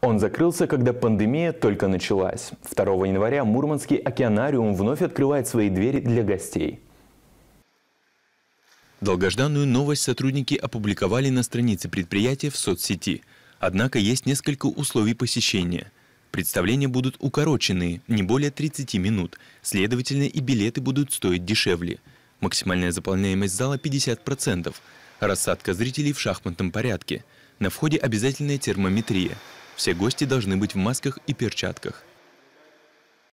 Он закрылся, когда пандемия только началась. 2 января Мурманский океанариум вновь открывает свои двери для гостей. Долгожданную новость сотрудники опубликовали на странице предприятия в соцсети. Однако есть несколько условий посещения. Представления будут укороченные, не более 30 минут. Следовательно, и билеты будут стоить дешевле. Максимальная заполняемость зала 50%. Рассадка зрителей в шахматном порядке. На входе обязательная термометрия – все гости должны быть в масках и перчатках.